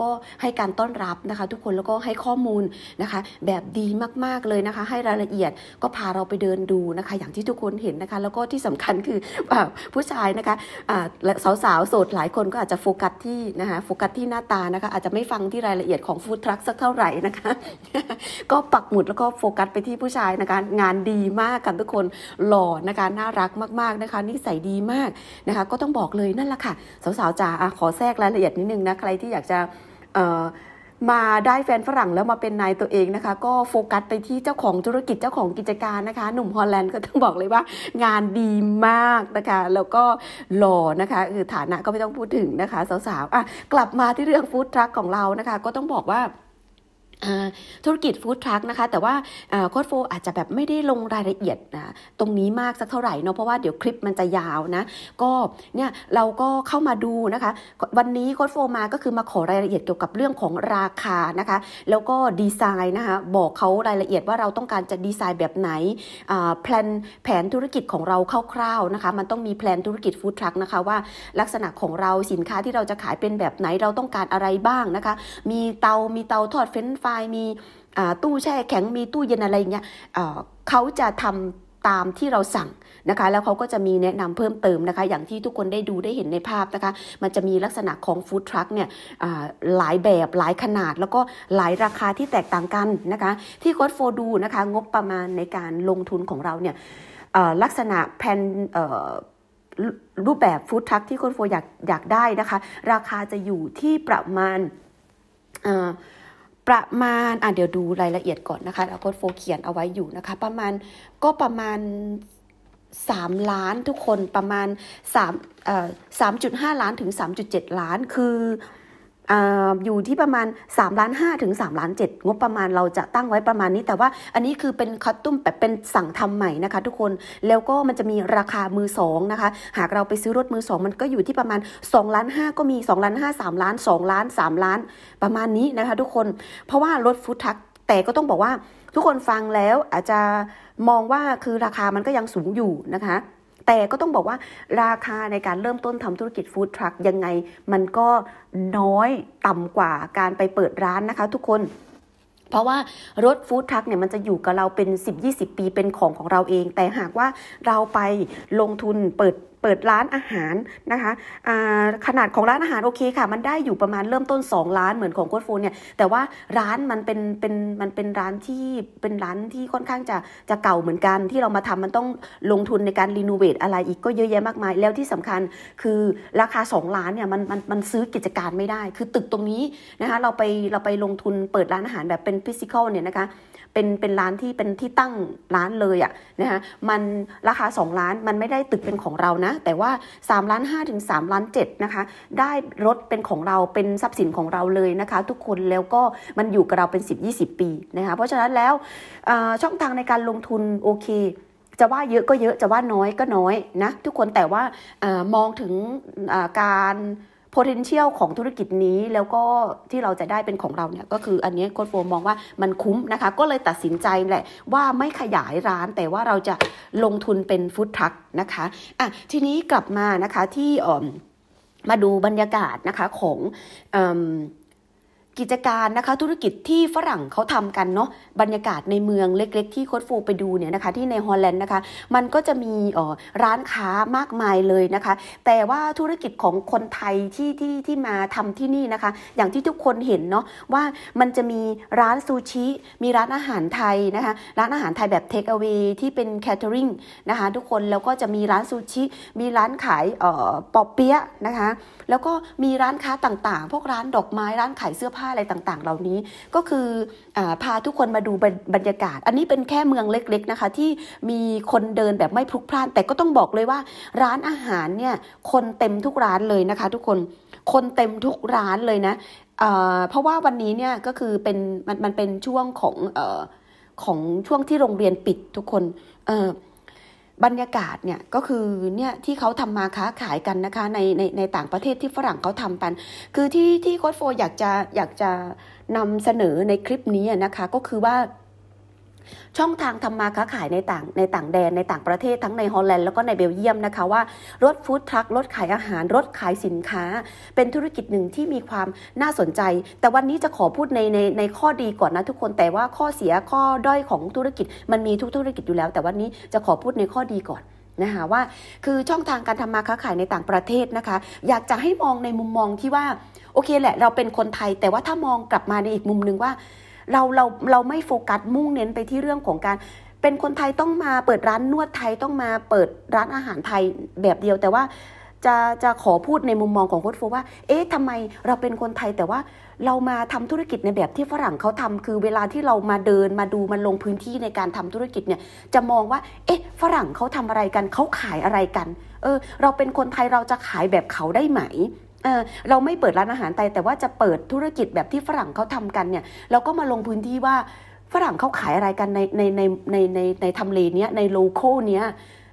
ก็ให้การต้อนรับนะคะทุกคนแล้วก็ให้ข้อมูลนะคะ แบบดีมากๆเลยนะคะ ให้รายละเอียดก็พาเราไปเดินดูนะคะ อย่างที่ทุกคนเห็นนะคะ แล้วก็ที่สำคัญคือผู้ชายนะคะสาวๆโสดหลายคนก็อาจจะโฟกัสที่นะคะโฟกัสที่หน้าตานะคะอาจจะไม่ฟังที่รายละเอียดของฟู้ดทรัคสักเท่าไหร่นะคะก็ปักหมุดแล้วก็โฟกัสไปที่ผู้ชายนะคะงานดีมากค่ะทุกคนหล่อนะคะน่ารักมาก ๆนะคะนิสัยดีมากนะคะก็ต้องบอกเลยนั่นแหละค่ะสาวๆจ๋าขอแทรกรายละเอียดนิดนึงนะใครที่อยากจะมาได้แฟนฝรั่งแล้วมาเป็นนายตัวเองนะคะก็โฟกัสไปที่เจ้าของธุรกิจเจ้าของกิจการนะคะหนุ่มฮอลแลนด์ก็ต้องบอกเลยว่า งานดีมากนะคะแล้วก็หล่อนะคะคือฐานะก็ไม่ต้องพูดถึงนะคะสาวๆอ่ะกลับมาที่เรื่องฟู้ดทรัคของเรานะคะก็ต้องบอกว่าธุรกิจฟู้ดทรัคนะคะแต่ว่าโค้ดโฟอาจจะแบบไม่ได้ลงรายละเอียดนะตรงนี้มากสักเท่าไหร่เนาะเพราะว่าเดี๋ยวคลิปมันจะยาวนะก็เนี่ยเราก็เข้ามาดูนะคะวันนี้โค้ดโฟมาก็คือมาขอรายละเอียดเกี่ยวกับเรื่องของราคานะคะ แล้วก็ดีไซน์นะคะบอกเขารายละเอียดว่าเราต้องการจะดีไซน์แบบไหนแผนแผนธุรกิจของเราคร่าวๆนะคะมันต้องมีแผนธุรกิจฟู้ดทรัคนะคะว่าลักษณะของเราสินค้าที่เราจะขายเป็นแบบไหนเราต้องการอะไรบ้างนะคะมีเตามีเตาทอดเฟรนฟราายมีตู้แช่แข็ง มีตู้เย็นอะไรอย่างเงี้ย เขาจะทำตามที่เราสั่งนะคะ แล้วเขาก็จะมีแนะนำเพิ่มเติมนะคะ อย่างที่ทุกคนได้ดูได้เห็นในภาพนะคะ มันจะมีลักษณะของฟู้ดทรัคเนี่ยหลายแบบหลายขนาดแล้วก็หลายราคาที่แตกต่างกันนะคะ ที่โค้ดโฟดูนะคะงบประมาณในการลงทุนของเราเนี่ยลักษณะแผ่นรูปแบบฟู้ดทรัคที่โค้ดโฟอยากอยากได้นะคะราคาจะอยู่ที่ประมาณประมาณ อ่ะเดี๋ยวดูรายละเอียดก่อนนะคะเอาโค้ดโฟเขียนเอาไว้อยู่นะคะ ประมาณก็ประมาณ 3 ล้านทุกคนประมาณ3เอ่อ3.5ล้านถึง 3.7 ล้านคืออยู่ที่ประมาณ3ล้าน5ถึง3ล้าน7งบประมาณเราจะตั้งไว้ประมาณนี้ แต่ว่าอันนี้คือเป็นคัตตุ้มแบบเป็นสั่งทำใหม่นะคะ ทุกคนแล้วก็มันจะมีราคามือ2นะคะ หากเราไปซื้อรถมือ2มันก็อยู่ที่ประมาณ2ล้าน5ก็มี2ล้าน5 3ล้าน2ล้าน3ล้านประมาณนี้นะคะ ทุกคนเพราะว่ารถฟูตทักแต่ก็ต้องบอกว่าทุกคนฟังแล้วอาจจะมองว่าคือราคามันก็ยังสูงอยู่นะคะแต่ก็ต้องบอกว่าราคาในการเริ่มต้นทำธุรกิจฟู้ดทรัคยังไง มันก็น้อยต่ำกว่าการไปเปิดร้านนะคะทุกคน เพราะว่ารถฟู้ดทรัคเนี่ย มันจะอยู่กับเราเป็น 10-20 ปีเป็นของของเราเอง แต่หากว่าเราไปลงทุนเปิดเปิดร้านอาหารนะคะขนาดของร้านอาหารโอเคค่ะมันได้อยู่ประมาณเริ่มต้น 2 ล้านเหมือนของโค้ดโฟนเนี่ยแต่ว่าร้านมันเป็นเป็นมันเป็นร้านที่เป็นร้านที่ค่อนข้างจะจะเก่าเหมือนกัน ที่เรามาทำมันต้องลงทุนในการรีโนเวทอะไรอีกก็เยอะแยะมากมายแล้วที่สำคัญคือราคา 2 ล้านเนี่ยมันมันมันซื้อกิจการไม่ได้ คือตึกตรงนี้นะคะเราไปเราไปลงทุนเปิดร้านอาหารแบบเป็นฟิสิกอลเนี่ยนะคะเป็นเป็นร้านที่เป็นที่ตั้งร้านเลยอะนะคะมันราคา 2 ล้านมันไม่ได้ตึกเป็นของเรานะแต่ว่า3ล้าน5ถึง3ล้าน7นะคะ ได้รถเป็นของเราเป็นทรัพย์สินของเราเลยนะคะ ทุกคนแล้วก็มันอยู่กับเราเป็น 10-20 ปีนะคะ เพราะฉะนั้นแล้วช่องทางในการลงทุนโอเค จะว่าเยอะก็เยอะจะว่าน้อยก็น้อยนะ ทุกคนแต่ว่ามองถึงการ potential ของธุรกิจนี้แล้วก็ที่เราจะได้เป็นของเราเนี่ยก็คืออันนี้โค้ดโฟมองว่ามันคุ้มนะคะ ก็เลยตัดสินใจแหละว่าไม่ขยายร้านแต่ว่าเราจะลงทุนเป็นฟู้ดทรัคนะคะอ่ะทีนี้กลับมานะคะที่มาดูบรรยากาศนะคะของอกิจการนะคะ ธุรกิจที่ฝรั่งเขาทำกันเนาะบรรยากาศในเมืองเล็กๆ ที่โคดฟูไปดูเนี่ยนะคะที่ในฮอลแลนด์นะคะมันก็จะมีออร้านค้ามากมายเลยนะคะ แต่ว่าธุรกิจของคนไทยที่ที่ที่มาทำที่นี่นะคะ อย่างที่ทุกคนเห็นเนาะว่ามันจะมีร้านซูชิมีร้านอาหารไทยนะคะร้านอาหารไทยแบบเทคเอาไว้ที่เป็นแคทเทอริงนะคะทุกคนแล้วก็จะมีร้านซูชิมีร้านขายออปอเปี๊ยะนะคะแล้วก็มีร้านค้าต่างๆ พวกร้านดอกไม้ร้านขายเสื้อผ้า้าอะไรต่างๆ เหล่านี้ก็คืออพาทุกคนมาดูบรรยากาศ อันนี้เป็นแค่เมืองเล็กๆ นะคะที่มีคนเดินแบบไม่พลุกพล่าน แต่ก็ต้องบอกเลยว่า ร้านอาหารเนี่ยคนเต็มทุกร้านเลยนะคะทุกคนคนเต็มทุกร้านเลยนะเพราะว่าวันนี้เนี่ยก็คือเป็นมันมันเป็นช่วงของอของช่วงที่โรงเรียนปิดทุกคนเบรรยากาศเนี่ยก็คือเนี่ยที่เขาทำมาค้าขายกันนะคะในในในต่างประเทศที่ฝรั่งเขาทำกัน คือที่ที่โค้ดโฟอยากจะอยากจะนำเสนอในคลิปนี้นะคะก็คือว่าช่องทางทำมาค้าขายในต่างในต่างแดนในต่างประเทศทั้งในฮอลแลนด์ แล้วก็ในเบลเยียมนะคะว่า รถฟู้ดทรัครถขายอาหาร รถขายสินค้าเป็นธุรกิจหนึ่งที่มีความน่าสนใจ แต่วันนี้จะขอพูดในในในข้อดีก่อนนะทุกคนแต่ว่าข้อเสียข้อด้อยของธุรกิจ มันมีทุกธุรกิจอยู่แล้ว แต่วันนี้จะขอพูดในข้อดีก่อนนะคะว่า คือช่องทางการทำมาค้าขายในต่างประเทศนะคะ อยากจะให้มองในมุมมองที่ว่าโอเคแหละเราเป็นคนไทย แต่ว่าถ้ามองกลับมาในอีกมุมนึงว่าเราเราเราไม่โฟกัสมุ่งเน้นไปที่เรื่องของการ เป็นคนไทยต้องมาเปิดร้านนวดไทยต้องมาเปิดร้านอาหารไทย แบบเดียว แต่ว่าจะจะขอพูดในมุมมองของโค้ชโฟว่าเอ๊ะทำไมเราเป็นคนไทยแต่ว่าเรามาทำธุรกิจในแบบที่ฝรั่งเขาทำคือเวลาที่เรามาเดินมาดูมาลงพื้นที่ในการทำธุรกิจเนี่ยจะมองว่า เอ๊ะ ฝรั่งเขาทำอะไรกันเขาขายอะไรกัน เออ เราเป็นคนไทยเราจะขายแบบเขาได้ไหมเออเราไม่เปิดร้านอาหารไทยแต่ว่าจะเปิดธุรกิจแบบที่ฝรั่งเขาทำกันเนี่ยเราก็มาลงพื้นที่ว่าฝรั่งเขาขายอะไรกันในในในในในในทำเลเนี้ยในโลโก้เนี้ย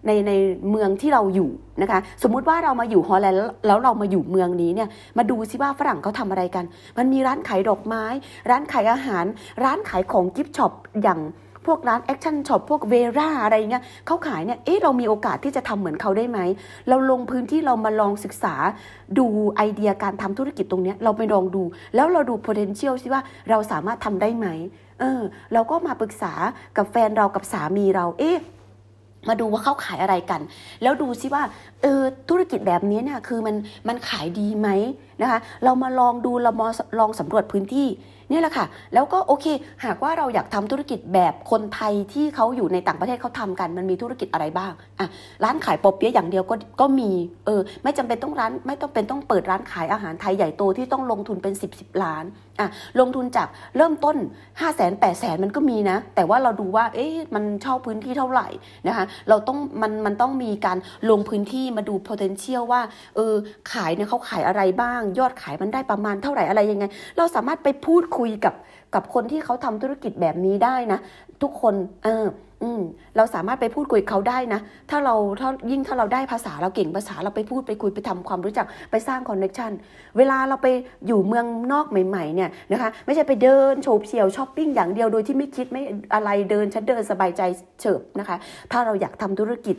ในในเมืองที่เราอยู่นะคะสมมุติว่าเรามาอยู่ฮอลแลนด์แล้วเรามาอยู่เมืองนี้เนี่ยมาดูซิว่าฝรั่งเขาทาอะไรกัน มันมีร้านขายดอกไม้ ร้านขายอาหาร ร้านขายของกิฟต์ช็อปอย่างวกร้านแอคชั่นช็อปพวกเวราอะไรเงี้ยเขาขายเนี่ย เอ๊ะ เรามีโอกาสที่จะทำเหมือนเขาได้ไหม เราลงพื้นที่เรามาลองศึกษา ดูไอเดียการทำธุรกิจตรงเนี้ยเราไปลองดู แล้วเราดู potential ซิว่าเราสามารถทำได้ไหม เออ เราก็มาปรึกษากับแฟนเรากับสามีเราเอ๊ะมาดูว่าเขาขายอะไรกัน แล้วดูซิว่าเออธุรกิจแบบนี้เนี่ยคือมันมันขายดีไหมนะคะ เรามาลองดูเรามาลองสำรวจพื้นที่นี่แหละค่ะ แล้วก็โอเค หากว่าเราอยากทำธุรกิจแบบคนไทยที่เขาอยู่ในต่างประเทศเขาทำกันมันมีธุรกิจอะไรบ้างอ่ะร้านขายปอเปี๊ยะอย่างเดียวก็ก็มีเออไม่จำเป็นต้องร้านไม่ต้องเป็นต้องเปิดร้านขายอาหารไทยใหญ่โตที่ต้องลงทุนเป็น 10บสล้านอ่ะลงทุนจากเริ่มต้น5า0 0 0 0 8 0 0 0 0 มันก็มีนะ แต่ว่าเราดูว่า เอ๊ะมันเช่าพื้นที่เท่าไหร่นะคะเราต้องมันมันต้องมีการลงพื้นที่มาดู potential ว่า เออ ขายเนี่ยเขาขายอะไรบ้าง ยอดขายมันได้ประมาณเท่าไหร่อะไรยังไง เราสามารถไปพูดคุยกับกับคนที่เขาทำธุรกิจแบบนี้ได้นะ ทุกคนเอออืม เราสามารถไปพูดคุยเขาได้นะ ถ้าเราถ้ายิ่งถ้าเราได้ภาษาเราเก่งภาษาเราไปพูดไปคุยไปทำความรู้จักไปสร้างคอนเนคชันเวลาเราไปอยู่เมืองนอกใหม่ๆเนี่ยนะคะไม่ใช่ไปเดินโฉบเฉี่ยวช้อปปิ้งอย่างเดียวโดยที่ไม่คิดไม่อะไรเดินฉันเดินสบายใจเฉิบนะคะถ้าเราอยากทำธุรกิจ